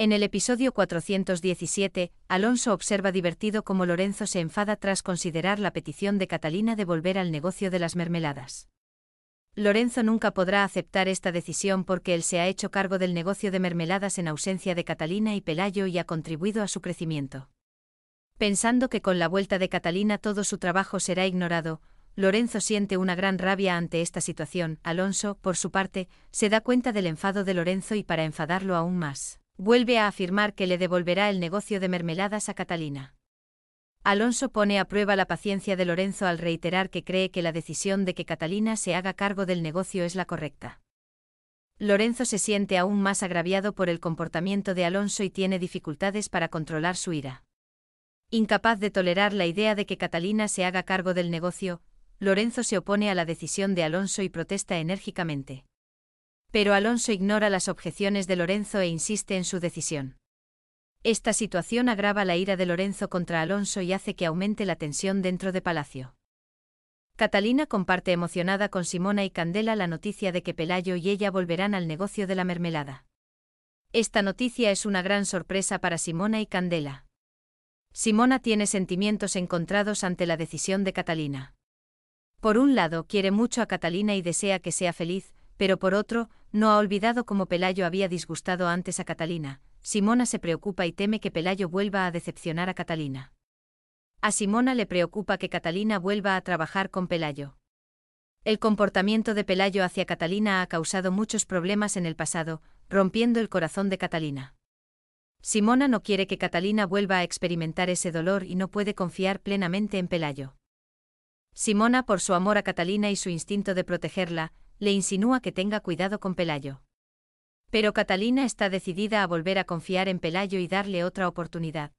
En el episodio 417, Alonso observa divertido cómo Lorenzo se enfada tras considerar la petición de Catalina de volver al negocio de las mermeladas. Lorenzo nunca podrá aceptar esta decisión porque él se ha hecho cargo del negocio de mermeladas en ausencia de Catalina y Pelayo y ha contribuido a su crecimiento. Pensando que con la vuelta de Catalina todo su trabajo será ignorado, Lorenzo siente una gran rabia ante esta situación. Alonso, por su parte, se da cuenta del enfado de Lorenzo y para enfadarlo aún más vuelve a afirmar que le devolverá el negocio de mermeladas a Catalina. Alonso pone a prueba la paciencia de Lorenzo al reiterar que cree que la decisión de que Catalina se haga cargo del negocio es la correcta. Lorenzo se siente aún más agraviado por el comportamiento de Alonso y tiene dificultades para controlar su ira. Incapaz de tolerar la idea de que Catalina se haga cargo del negocio, Lorenzo se opone a la decisión de Alonso y protesta enérgicamente. Pero Alonso ignora las objeciones de Lorenzo e insiste en su decisión. Esta situación agrava la ira de Lorenzo contra Alonso y hace que aumente la tensión dentro de Palacio. Catalina comparte emocionada con Simona y Candela la noticia de que Pelayo y ella volverán al negocio de la mermelada. Esta noticia es una gran sorpresa para Simona y Candela. Simona tiene sentimientos encontrados ante la decisión de Catalina. Por un lado, quiere mucho a Catalina y desea que sea feliz, pero por otro, no ha olvidado cómo Pelayo había disgustado antes a Catalina. Simona se preocupa y teme que Pelayo vuelva a decepcionar a Catalina. A Simona le preocupa que Catalina vuelva a trabajar con Pelayo. El comportamiento de Pelayo hacia Catalina ha causado muchos problemas en el pasado, rompiendo el corazón de Catalina. Simona no quiere que Catalina vuelva a experimentar ese dolor y no puede confiar plenamente en Pelayo. Simona, por su amor a Catalina y su instinto de protegerla, le insinúa que tenga cuidado con Pelayo. Pero Catalina está decidida a volver a confiar en Pelayo y darle otra oportunidad.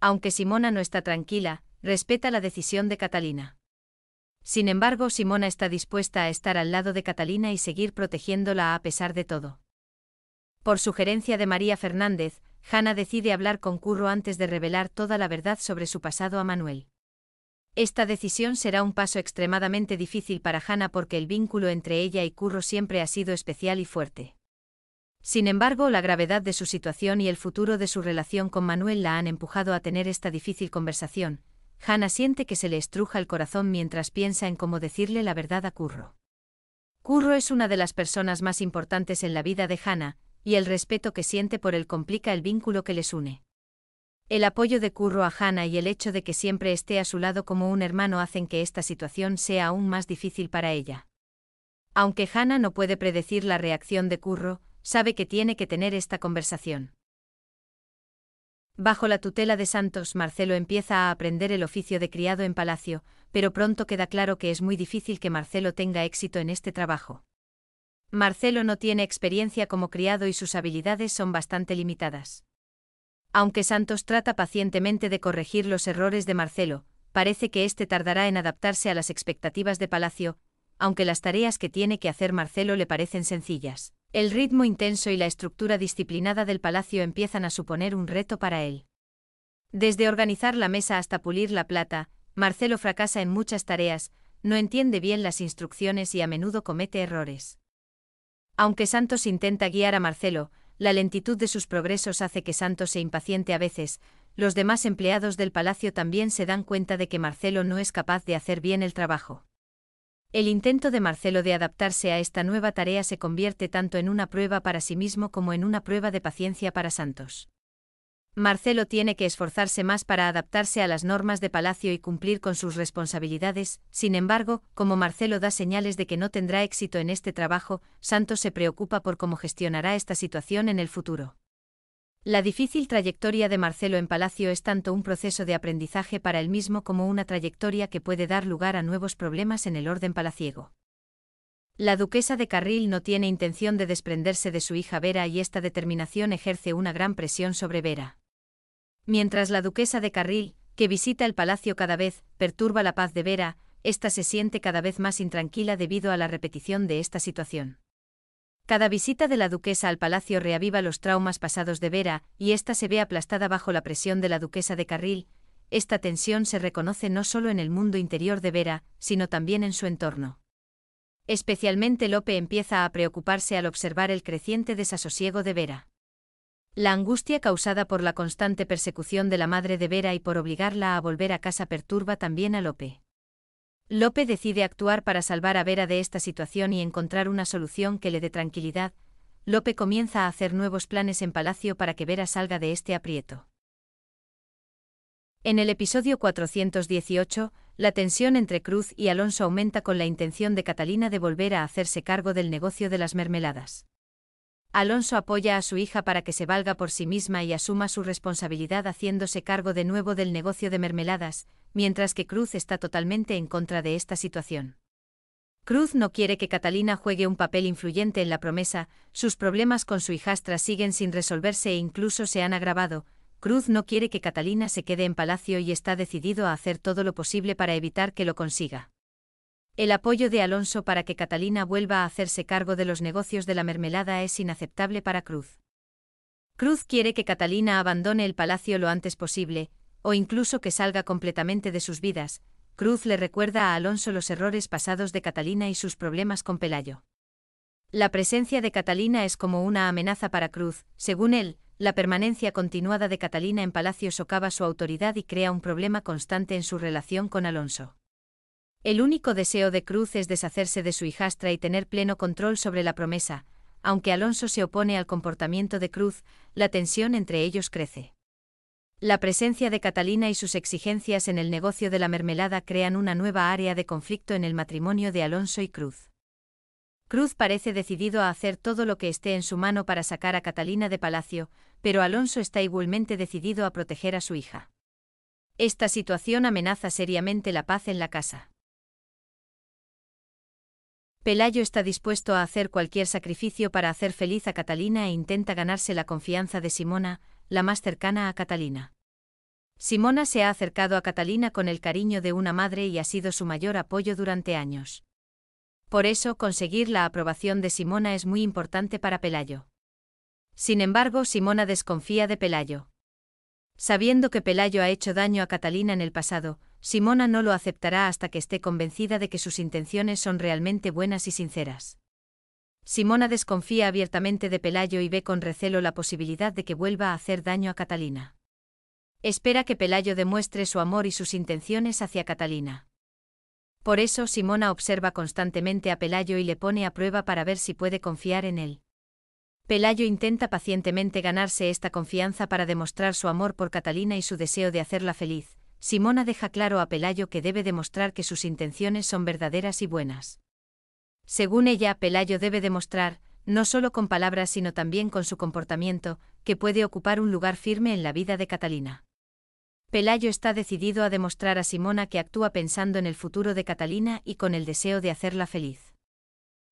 Aunque Simona no está tranquila, respeta la decisión de Catalina. Sin embargo, Simona está dispuesta a estar al lado de Catalina y seguir protegiéndola a pesar de todo. Por sugerencia de María Fernández, Hanna decide hablar con Curro antes de revelar toda la verdad sobre su pasado a Manuel. Esta decisión será un paso extremadamente difícil para Hannah porque el vínculo entre ella y Curro siempre ha sido especial y fuerte. Sin embargo, la gravedad de su situación y el futuro de su relación con Manuel la han empujado a tener esta difícil conversación. Hanna siente que se le estruja el corazón mientras piensa en cómo decirle la verdad a Curro. Curro es una de las personas más importantes en la vida de Hanna y el respeto que siente por él complica el vínculo que les une. El apoyo de Curro a Hanna y el hecho de que siempre esté a su lado como un hermano hacen que esta situación sea aún más difícil para ella. Aunque Hanna no puede predecir la reacción de Curro, sabe que tiene que tener esta conversación. Bajo la tutela de Santos, Marcelo empieza a aprender el oficio de criado en palacio, pero pronto queda claro que es muy difícil que Marcelo tenga éxito en este trabajo. Marcelo no tiene experiencia como criado y sus habilidades son bastante limitadas. Aunque Santos trata pacientemente de corregir los errores de Marcelo, parece que éste tardará en adaptarse a las expectativas de Palacio, aunque las tareas que tiene que hacer Marcelo le parecen sencillas. El ritmo intenso y la estructura disciplinada del Palacio empiezan a suponer un reto para él. Desde organizar la mesa hasta pulir la plata, Marcelo fracasa en muchas tareas, no entiende bien las instrucciones y a menudo comete errores. Aunque Santos intenta guiar a Marcelo, la lentitud de sus progresos hace que Santos se impaciente a veces, los demás empleados del palacio también se dan cuenta de que Marcelo no es capaz de hacer bien el trabajo. El intento de Marcelo de adaptarse a esta nueva tarea se convierte tanto en una prueba para sí mismo como en una prueba de paciencia para Santos. Marcelo tiene que esforzarse más para adaptarse a las normas de Palacio y cumplir con sus responsabilidades, sin embargo, como Marcelo da señales de que no tendrá éxito en este trabajo, Santos se preocupa por cómo gestionará esta situación en el futuro. La difícil trayectoria de Marcelo en Palacio es tanto un proceso de aprendizaje para él mismo como una trayectoria que puede dar lugar a nuevos problemas en el orden palaciego. La duquesa de Carril no tiene intención de desprenderse de su hija Vera y esta determinación ejerce una gran presión sobre Vera. Mientras la duquesa de Carril, que visita el palacio cada vez, perturba la paz de Vera, ésta se siente cada vez más intranquila debido a la repetición de esta situación. Cada visita de la duquesa al palacio reaviva los traumas pasados de Vera, y ésta se ve aplastada bajo la presión de la duquesa de Carril, esta tensión se reconoce no solo en el mundo interior de Vera, sino también en su entorno. Especialmente Lope empieza a preocuparse al observar el creciente desasosiego de Vera. La angustia causada por la constante persecución de la madre de Vera y por obligarla a volver a casa perturba también a Lope. Lope decide actuar para salvar a Vera de esta situación y encontrar una solución que le dé tranquilidad. Lope comienza a hacer nuevos planes en Palacio para que Vera salga de este aprieto. En el episodio 418, la tensión entre Cruz y Alonso aumenta con la intención de Catalina de volver a hacerse cargo del negocio de las mermeladas. Alonso apoya a su hija para que se valga por sí misma y asuma su responsabilidad haciéndose cargo de nuevo del negocio de mermeladas, mientras que Cruz está totalmente en contra de esta situación. Cruz no quiere que Catalina juegue un papel influyente en la promesa, sus problemas con su hijastra siguen sin resolverse e incluso se han agravado, Cruz no quiere que Catalina se quede en palacio y está decidido a hacer todo lo posible para evitar que lo consiga. El apoyo de Alonso para que Catalina vuelva a hacerse cargo de los negocios de la mermelada es inaceptable para Cruz. Cruz quiere que Catalina abandone el palacio lo antes posible, o incluso que salga completamente de sus vidas. Cruz le recuerda a Alonso los errores pasados de Catalina y sus problemas con Pelayo. La presencia de Catalina es como una amenaza para Cruz, según él, la permanencia continuada de Catalina en Palacio socava su autoridad y crea un problema constante en su relación con Alonso. El único deseo de Cruz es deshacerse de su hijastra y tener pleno control sobre la promesa. Aunque Alonso se opone al comportamiento de Cruz, la tensión entre ellos crece. La presencia de Catalina y sus exigencias en el negocio de la mermelada crean una nueva área de conflicto en el matrimonio de Alonso y Cruz. Cruz parece decidido a hacer todo lo que esté en su mano para sacar a Catalina de Palacio, pero Alonso está igualmente decidido a proteger a su hija. Esta situación amenaza seriamente la paz en la casa. Pelayo está dispuesto a hacer cualquier sacrificio para hacer feliz a Catalina e intenta ganarse la confianza de Simona, la más cercana a Catalina. Simona se ha acercado a Catalina con el cariño de una madre y ha sido su mayor apoyo durante años. Por eso conseguir la aprobación de Simona es muy importante para Pelayo. Sin embargo, Simona desconfía de Pelayo. Sabiendo que Pelayo ha hecho daño a Catalina en el pasado, Simona no lo aceptará hasta que esté convencida de que sus intenciones son realmente buenas y sinceras. Simona desconfía abiertamente de Pelayo y ve con recelo la posibilidad de que vuelva a hacer daño a Catalina. Espera que Pelayo demuestre su amor y sus intenciones hacia Catalina. Por eso Simona observa constantemente a Pelayo y le pone a prueba para ver si puede confiar en él. Pelayo intenta pacientemente ganarse esta confianza para demostrar su amor por Catalina y su deseo de hacerla feliz, Simona deja claro a Pelayo que debe demostrar que sus intenciones son verdaderas y buenas. Según ella, Pelayo debe demostrar, no solo con palabras sino también con su comportamiento, que puede ocupar un lugar firme en la vida de Catalina. Pelayo está decidido a demostrar a Simona que actúa pensando en el futuro de Catalina y con el deseo de hacerla feliz.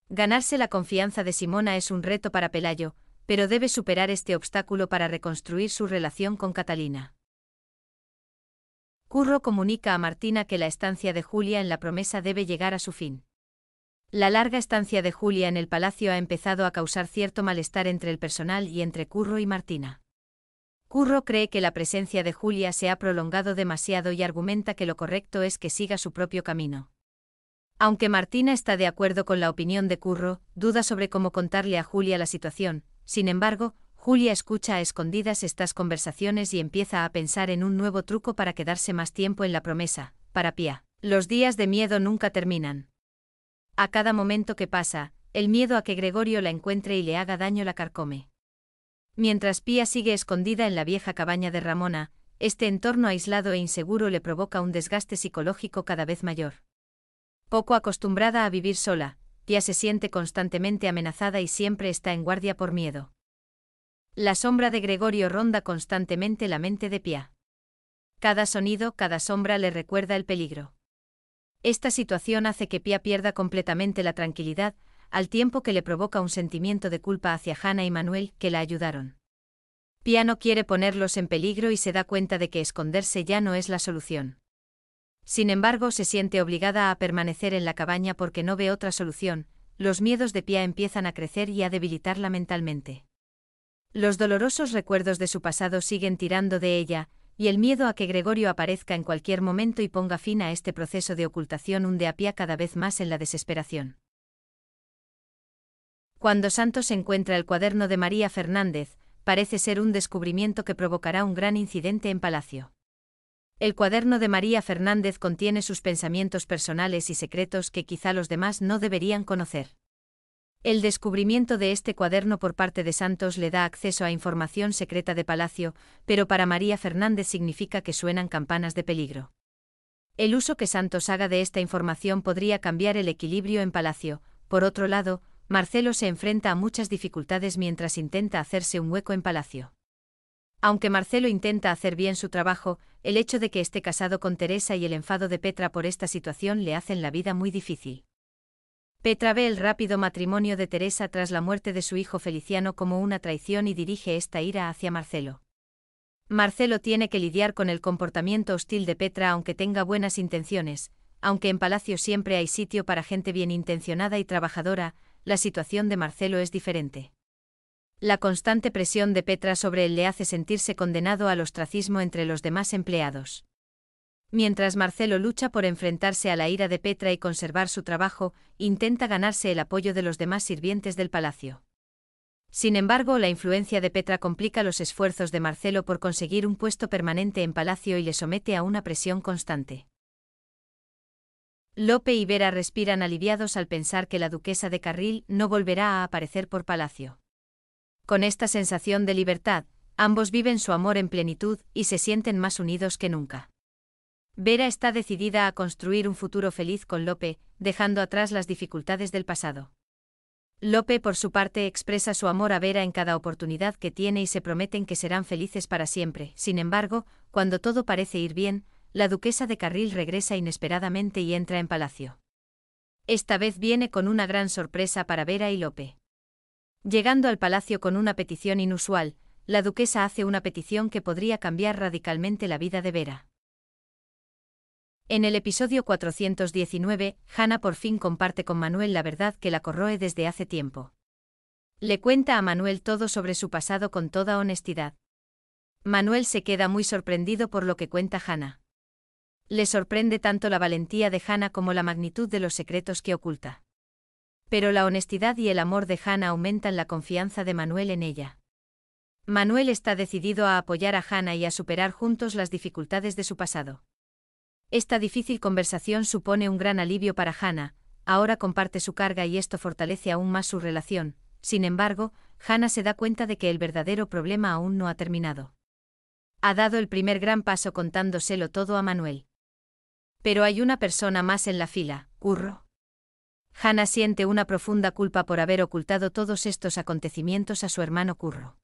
Ganarse la confianza de Simona es un reto para Pelayo, pero debe superar este obstáculo para reconstruir su relación con Catalina. Curro comunica a Martina que la estancia de Julia en la promesa debe llegar a su fin. La larga estancia de Julia en el palacio ha empezado a causar cierto malestar entre el personal y entre Curro y Martina. Curro cree que la presencia de Julia se ha prolongado demasiado y argumenta que lo correcto es que siga su propio camino. Aunque Martina está de acuerdo con la opinión de Curro, duda sobre cómo contarle a Julia la situación, sin embargo, Julia escucha a escondidas estas conversaciones y empieza a pensar en un nuevo truco para quedarse más tiempo en la promesa, para Pia. Los días de miedo nunca terminan. A cada momento que pasa, el miedo a que Gregorio la encuentre y le haga daño la carcome. Mientras Pía sigue escondida en la vieja cabaña de Ramona, este entorno aislado e inseguro le provoca un desgaste psicológico cada vez mayor. Poco acostumbrada a vivir sola, Pia se siente constantemente amenazada y siempre está en guardia por miedo. La sombra de Gregorio ronda constantemente la mente de Pia. Cada sonido, cada sombra le recuerda el peligro. Esta situación hace que Pia pierda completamente la tranquilidad, al tiempo que le provoca un sentimiento de culpa hacia Hannah y Manuel, que la ayudaron. Pia no quiere ponerlos en peligro y se da cuenta de que esconderse ya no es la solución. Sin embargo, se siente obligada a permanecer en la cabaña porque no ve otra solución, los miedos de Pia empiezan a crecer y a debilitarla mentalmente. Los dolorosos recuerdos de su pasado siguen tirando de ella, y el miedo a que Gregorio aparezca en cualquier momento y ponga fin a este proceso de ocultación hunde a pie cada vez más en la desesperación. Cuando Santos encuentra el cuaderno de María Fernández, parece ser un descubrimiento que provocará un gran incidente en Palacio. El cuaderno de María Fernández contiene sus pensamientos personales y secretos que quizá los demás no deberían conocer. El descubrimiento de este cuaderno por parte de Santos le da acceso a información secreta de Palacio, pero para María Fernández significa que suenan campanas de peligro. El uso que Santos haga de esta información podría cambiar el equilibrio en Palacio. Por otro lado, Marcelo se enfrenta a muchas dificultades mientras intenta hacerse un hueco en Palacio. Aunque Marcelo intenta hacer bien su trabajo, el hecho de que esté casado con Teresa y el enfado de Petra por esta situación le hacen la vida muy difícil. Petra ve el rápido matrimonio de Teresa tras la muerte de su hijo Feliciano como una traición y dirige esta ira hacia Marcelo. Marcelo tiene que lidiar con el comportamiento hostil de Petra aunque tenga buenas intenciones, aunque en Palacio siempre hay sitio para gente bien intencionada y trabajadora, la situación de Marcelo es diferente. La constante presión de Petra sobre él le hace sentirse condenado al ostracismo entre los demás empleados. Mientras Marcelo lucha por enfrentarse a la ira de Petra y conservar su trabajo, intenta ganarse el apoyo de los demás sirvientes del palacio. Sin embargo, la influencia de Petra complica los esfuerzos de Marcelo por conseguir un puesto permanente en palacio y le somete a una presión constante. Lope y Vera respiran aliviados al pensar que la duquesa de Carril no volverá a aparecer por palacio. Con esta sensación de libertad, ambos viven su amor en plenitud y se sienten más unidos que nunca. Vera está decidida a construir un futuro feliz con Lope, dejando atrás las dificultades del pasado. Lope, por su parte, expresa su amor a Vera en cada oportunidad que tiene y se prometen que serán felices para siempre. Sin embargo, cuando todo parece ir bien, la duquesa de Carril regresa inesperadamente y entra en palacio. Esta vez viene con una gran sorpresa para Vera y Lope. Llegando al palacio con una petición inusual, la duquesa hace una petición que podría cambiar radicalmente la vida de Vera. En el episodio 419, Hannah por fin comparte con Manuel la verdad que la corroe desde hace tiempo. Le cuenta a Manuel todo sobre su pasado con toda honestidad. Manuel se queda muy sorprendido por lo que cuenta Hannah. Le sorprende tanto la valentía de Hannah como la magnitud de los secretos que oculta. Pero la honestidad y el amor de Hannah aumentan la confianza de Manuel en ella. Manuel está decidido a apoyar a Hannah y a superar juntos las dificultades de su pasado. Esta difícil conversación supone un gran alivio para Hannah, ahora comparte su carga y esto fortalece aún más su relación. Sin embargo, Hannah se da cuenta de que el verdadero problema aún no ha terminado. Ha dado el primer gran paso contándoselo todo a Manuel. Pero hay una persona más en la fila, Curro. Hannah siente una profunda culpa por haber ocultado todos estos acontecimientos a su hermano Curro.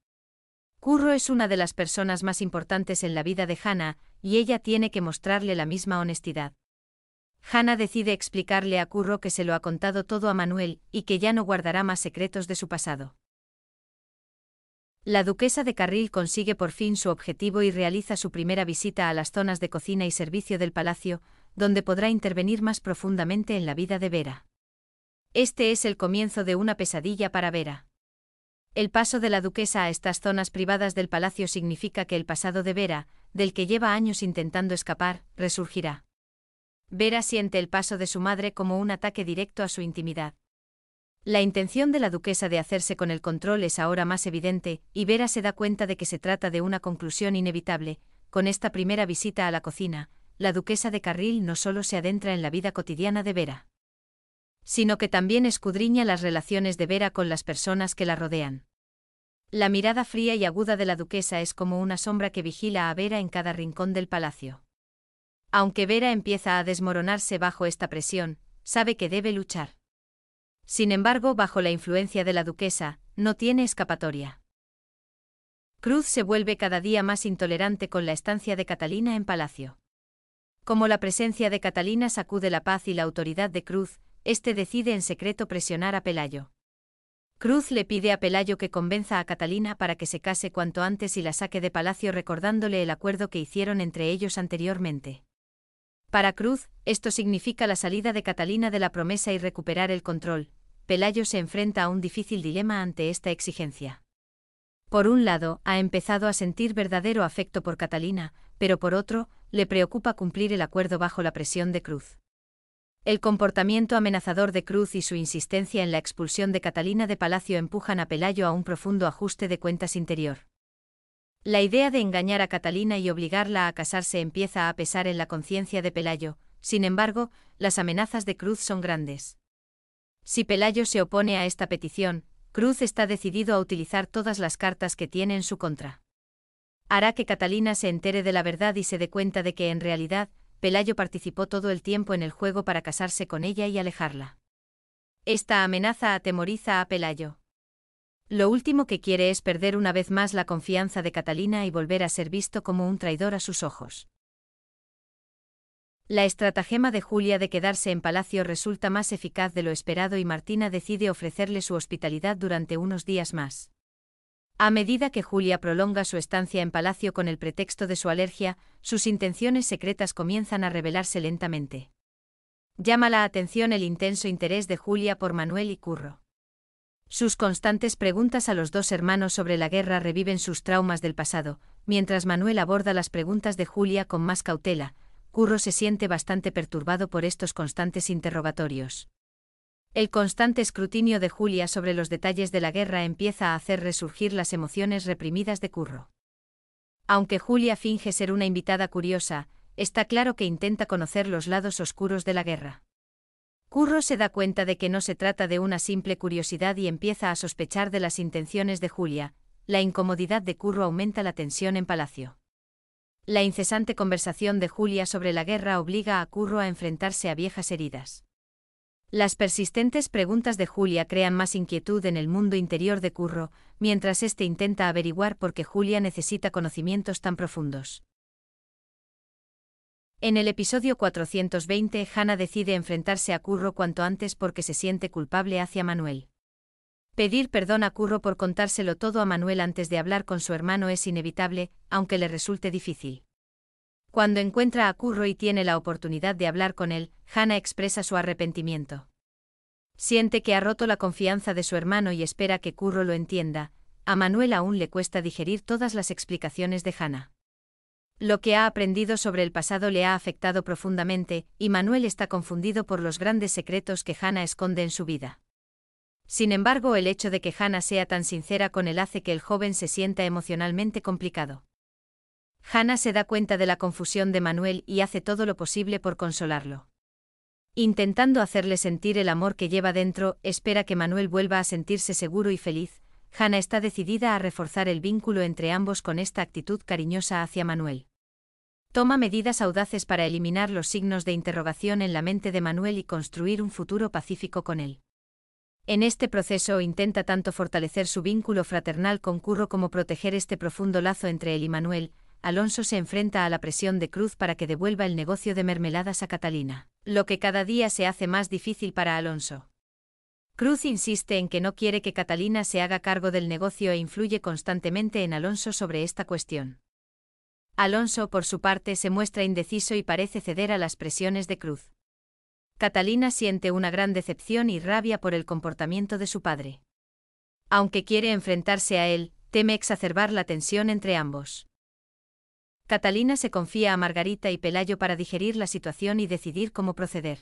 Curro es una de las personas más importantes en la vida de Hannah, y ella tiene que mostrarle la misma honestidad. Hannah decide explicarle a Curro que se lo ha contado todo a Manuel y que ya no guardará más secretos de su pasado. La duquesa de Carril consigue por fin su objetivo y realiza su primera visita a las zonas de cocina y servicio del palacio, donde podrá intervenir más profundamente en la vida de Vera. Este es el comienzo de una pesadilla para Vera. El paso de la duquesa a estas zonas privadas del palacio significa que el pasado de Vera, del que lleva años intentando escapar, resurgirá. Vera siente el paso de su madre como un ataque directo a su intimidad. La intención de la duquesa de hacerse con el control es ahora más evidente, y Vera se da cuenta de que se trata de una conclusión inevitable. Con esta primera visita a la cocina, la duquesa de Carril no solo se adentra en la vida cotidiana de Vera, sino que también escudriña las relaciones de Vera con las personas que la rodean. La mirada fría y aguda de la duquesa es como una sombra que vigila a Vera en cada rincón del palacio. Aunque Vera empieza a desmoronarse bajo esta presión, sabe que debe luchar. Sin embargo, bajo la influencia de la duquesa, no tiene escapatoria. Cruz se vuelve cada día más intolerante con la estancia de Catalina en palacio. Como la presencia de Catalina sacude la paz y la autoridad de Cruz, este decide en secreto presionar a Pelayo. Cruz le pide a Pelayo que convenza a Catalina para que se case cuanto antes y la saque de palacio recordándole el acuerdo que hicieron entre ellos anteriormente. Para Cruz, esto significa la salida de Catalina de la promesa y recuperar el control. Pelayo se enfrenta a un difícil dilema ante esta exigencia. Por un lado, ha empezado a sentir verdadero afecto por Catalina, pero por otro, le preocupa cumplir el acuerdo bajo la presión de Cruz. El comportamiento amenazador de Cruz y su insistencia en la expulsión de Catalina de Palacio empujan a Pelayo a un profundo ajuste de cuentas interior. La idea de engañar a Catalina y obligarla a casarse empieza a pesar en la conciencia de Pelayo, sin embargo, las amenazas de Cruz son grandes. Si Pelayo se opone a esta petición, Cruz está decidido a utilizar todas las cartas que tiene en su contra. Hará que Catalina se entere de la verdad y se dé cuenta de que en realidad, Pelayo participó todo el tiempo en el juego para casarse con ella y alejarla. Esta amenaza atemoriza a Pelayo. Lo último que quiere es perder una vez más la confianza de Catalina y volver a ser visto como un traidor a sus ojos. La estratagema de Julia de quedarse en palacio resulta más eficaz de lo esperado y Martina decide ofrecerle su hospitalidad durante unos días más. A medida que Julia prolonga su estancia en palacio con el pretexto de su alergia, sus intenciones secretas comienzan a revelarse lentamente. Llama la atención el intenso interés de Julia por Manuel y Curro. Sus constantes preguntas a los dos hermanos sobre la guerra reviven sus traumas del pasado, mientras Manuel aborda las preguntas de Julia con más cautela, Curro se siente bastante perturbado por estos constantes interrogatorios. El constante escrutinio de Julia sobre los detalles de la guerra empieza a hacer resurgir las emociones reprimidas de Curro. Aunque Julia finge ser una invitada curiosa, está claro que intenta conocer los lados oscuros de la guerra. Curro se da cuenta de que no se trata de una simple curiosidad y empieza a sospechar de las intenciones de Julia, la incomodidad de Curro aumenta la tensión en Palacio. La incesante conversación de Julia sobre la guerra obliga a Curro a enfrentarse a viejas heridas. Las persistentes preguntas de Julia crean más inquietud en el mundo interior de Curro, mientras éste intenta averiguar por qué Julia necesita conocimientos tan profundos. En el episodio 420, Hannah decide enfrentarse a Curro cuanto antes porque se siente culpable hacia Manuel. Pedir perdón a Curro por contárselo todo a Manuel antes de hablar con su hermano es inevitable, aunque le resulte difícil. Cuando encuentra a Curro y tiene la oportunidad de hablar con él, Hannah expresa su arrepentimiento. Siente que ha roto la confianza de su hermano y espera que Curro lo entienda. A Manuel aún le cuesta digerir todas las explicaciones de Hannah. Lo que ha aprendido sobre el pasado le ha afectado profundamente, y Manuel está confundido por los grandes secretos que Hannah esconde en su vida. Sin embargo, el hecho de que Hannah sea tan sincera con él hace que el joven se sienta emocionalmente complicado. Hannah se da cuenta de la confusión de Manuel y hace todo lo posible por consolarlo. Intentando hacerle sentir el amor que lleva dentro, espera que Manuel vuelva a sentirse seguro y feliz, Hanna está decidida a reforzar el vínculo entre ambos con esta actitud cariñosa hacia Manuel. Toma medidas audaces para eliminar los signos de interrogación en la mente de Manuel y construir un futuro pacífico con él. En este proceso intenta tanto fortalecer su vínculo fraternal con Curro como proteger este profundo lazo entre él y Manuel, Alonso se enfrenta a la presión de Cruz para que devuelva el negocio de mermeladas a Catalina lo que cada día se hace más difícil para Alonso. Cruz insiste en que no quiere que Catalina se haga cargo del negocio e influye constantemente en Alonso sobre esta cuestión. Alonso, por su parte, se muestra indeciso y parece ceder a las presiones de Cruz. Catalina siente una gran decepción y rabia por el comportamiento de su padre. Aunque quiere enfrentarse a él, teme exacerbar la tensión entre ambos. Catalina se confía a Margarita y Pelayo para digerir la situación y decidir cómo proceder.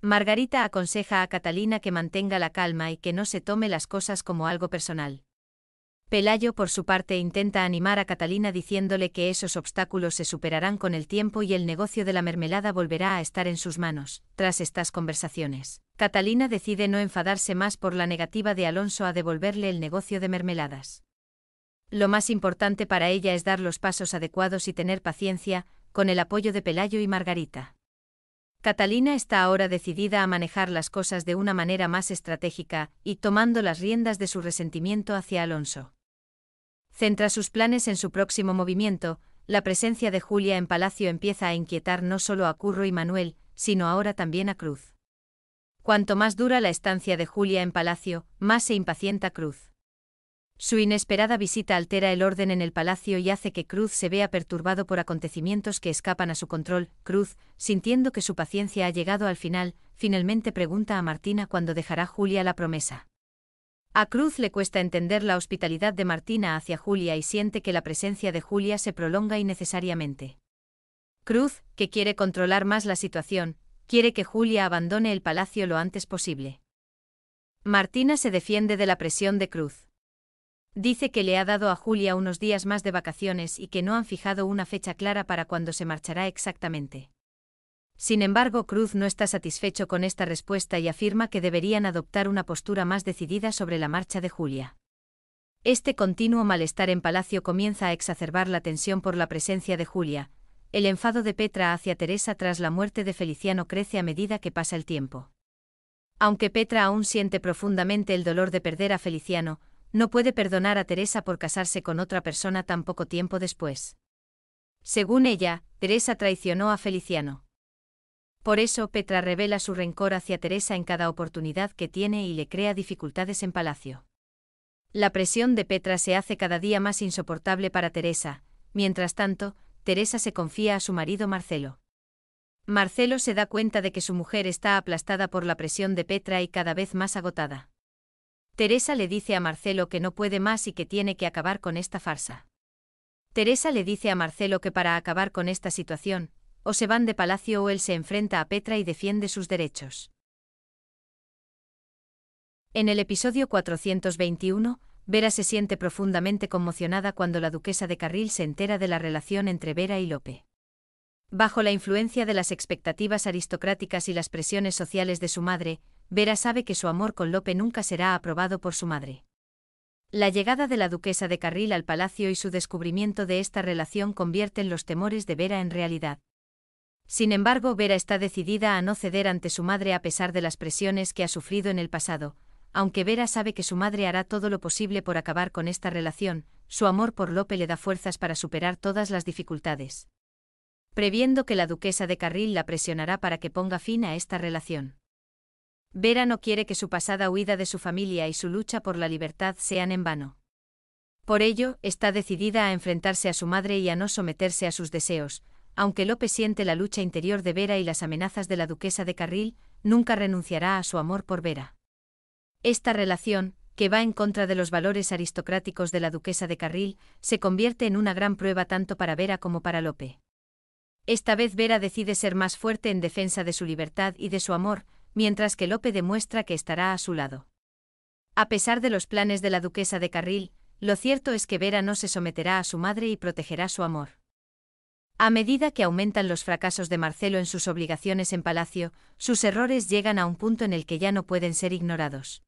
Margarita aconseja a Catalina que mantenga la calma y que no se tome las cosas como algo personal. Pelayo por su parte intenta animar a Catalina diciéndole que esos obstáculos se superarán con el tiempo y el negocio de la mermelada volverá a estar en sus manos, tras estas conversaciones. Catalina decide no enfadarse más por la negativa de Alonso a devolverle el negocio de mermeladas. Lo más importante para ella es dar los pasos adecuados y tener paciencia, con el apoyo de Pelayo y Margarita. Catalina está ahora decidida a manejar las cosas de una manera más estratégica y tomando las riendas de su resentimiento hacia Alonso. Centra sus planes en su próximo movimiento, la presencia de Julia en Palacio empieza a inquietar no solo a Curro y Manuel, sino ahora también a Cruz. Cuanto más dura la estancia de Julia en Palacio, más se impacienta Cruz. Su inesperada visita altera el orden en el palacio y hace que Cruz se vea perturbado por acontecimientos que escapan a su control. Cruz, sintiendo que su paciencia ha llegado al final, finalmente pregunta a Martina cuándo dejará Julia la promesa. A Cruz le cuesta entender la hospitalidad de Martina hacia Julia y siente que la presencia de Julia se prolonga innecesariamente. Cruz, que quiere controlar más la situación, quiere que Julia abandone el palacio lo antes posible. Martina se defiende de la presión de Cruz. Dice que le ha dado a Julia unos días más de vacaciones y que no han fijado una fecha clara para cuando se marchará exactamente. Sin embargo, Cruz no está satisfecho con esta respuesta y afirma que deberían adoptar una postura más decidida sobre la marcha de Julia. Este continuo malestar en Palacio comienza a exacerbar la tensión por la presencia de Julia. El enfado de Petra hacia Teresa tras la muerte de Feliciano crece a medida que pasa el tiempo. Aunque Petra aún siente profundamente el dolor de perder a Feliciano, no puede perdonar a Teresa por casarse con otra persona tan poco tiempo después. Según ella, Teresa traicionó a Feliciano. Por eso Petra revela su rencor hacia Teresa en cada oportunidad que tiene y le crea dificultades en palacio. La presión de Petra se hace cada día más insoportable para Teresa, mientras tanto, Teresa se confía a su marido Marcelo. Marcelo se da cuenta de que su mujer está aplastada por la presión de Petra y cada vez más agotada. Teresa le dice a Marcelo que no puede más y que tiene que acabar con esta farsa. Teresa le dice a Marcelo que para acabar con esta situación, o se van de palacio o él se enfrenta a Petra y defiende sus derechos. En el episodio 421, Vera se siente profundamente conmocionada cuando la duquesa de Carril se entera de la relación entre Vera y Lope. Bajo la influencia de las expectativas aristocráticas y las presiones sociales de su madre, Vera sabe que su amor con Lope nunca será aprobado por su madre. La llegada de la duquesa de Carril al palacio y su descubrimiento de esta relación convierten los temores de Vera en realidad. Sin embargo, Vera está decidida a no ceder ante su madre a pesar de las presiones que ha sufrido en el pasado, aunque Vera sabe que su madre hará todo lo posible por acabar con esta relación, su amor por Lope le da fuerzas para superar todas las dificultades. Previendo que la duquesa de Carril la presionará para que ponga fin a esta relación. Vera no quiere que su pasada huida de su familia y su lucha por la libertad sean en vano. Por ello, está decidida a enfrentarse a su madre y a no someterse a sus deseos, aunque Lope siente la lucha interior de Vera y las amenazas de la duquesa de Carril, nunca renunciará a su amor por Vera. Esta relación, que va en contra de los valores aristocráticos de la duquesa de Carril, se convierte en una gran prueba tanto para Vera como para Lope. Esta vez Vera decide ser más fuerte en defensa de su libertad y de su amor, mientras que Lope demuestra que estará a su lado. A pesar de los planes de la duquesa de Carril, lo cierto es que Vera no se someterá a su madre y protegerá su amor. A medida que aumentan los fracasos de Marcelo en sus obligaciones en palacio, sus errores llegan a un punto en el que ya no pueden ser ignorados.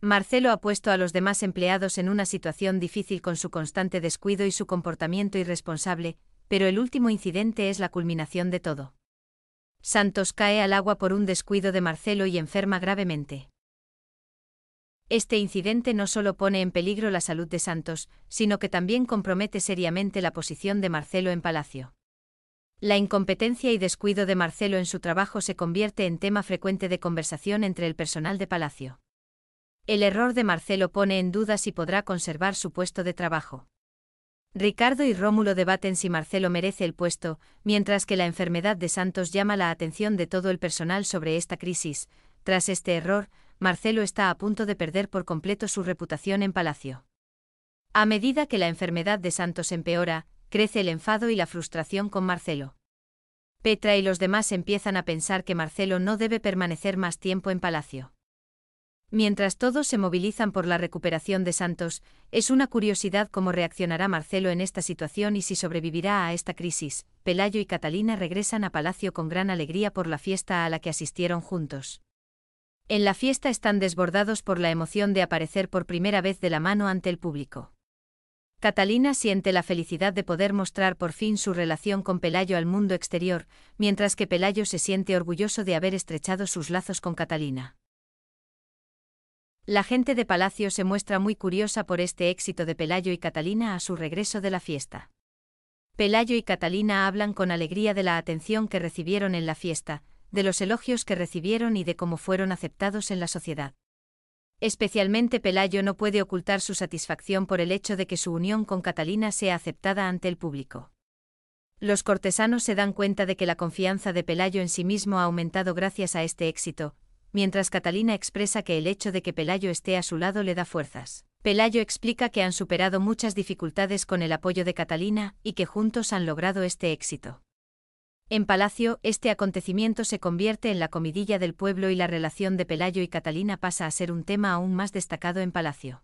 Marcelo ha puesto a los demás empleados en una situación difícil con su constante descuido y su comportamiento irresponsable, pero el último incidente es la culminación de todo. Santos cae al agua por un descuido de Marcelo y enferma gravemente. Este incidente no solo pone en peligro la salud de Santos, sino que también compromete seriamente la posición de Marcelo en Palacio. La incompetencia y descuido de Marcelo en su trabajo se convierte en tema frecuente de conversación entre el personal de Palacio. El error de Marcelo pone en duda si podrá conservar su puesto de trabajo. Ricardo y Rómulo debaten si Marcelo merece el puesto, mientras que la enfermedad de Santos llama la atención de todo el personal sobre esta crisis. Tras este error, Marcelo está a punto de perder por completo su reputación en Palacio. A medida que la enfermedad de Santos empeora, crece el enfado y la frustración con Marcelo. Petra y los demás empiezan a pensar que Marcelo no debe permanecer más tiempo en Palacio. Mientras todos se movilizan por la recuperación de Santos, es una curiosidad cómo reaccionará Marcelo en esta situación y si sobrevivirá a esta crisis. Pelayo y Catalina regresan a Palacio con gran alegría por la fiesta a la que asistieron juntos. En la fiesta están desbordados por la emoción de aparecer por primera vez de la mano ante el público. Catalina siente la felicidad de poder mostrar por fin su relación con Pelayo al mundo exterior, mientras que Pelayo se siente orgulloso de haber estrechado sus lazos con Catalina. La gente de Palacio se muestra muy curiosa por este éxito de Pelayo y Catalina a su regreso de la fiesta. Pelayo y Catalina hablan con alegría de la atención que recibieron en la fiesta, de los elogios que recibieron y de cómo fueron aceptados en la sociedad. Especialmente Pelayo no puede ocultar su satisfacción por el hecho de que su unión con Catalina sea aceptada ante el público. Los cortesanos se dan cuenta de que la confianza de Pelayo en sí mismo ha aumentado gracias a este éxito, mientras Catalina expresa que el hecho de que Pelayo esté a su lado le da fuerzas. Pelayo explica que han superado muchas dificultades con el apoyo de Catalina y que juntos han logrado este éxito. En Palacio, este acontecimiento se convierte en la comidilla del pueblo y la relación de Pelayo y Catalina pasa a ser un tema aún más destacado en Palacio.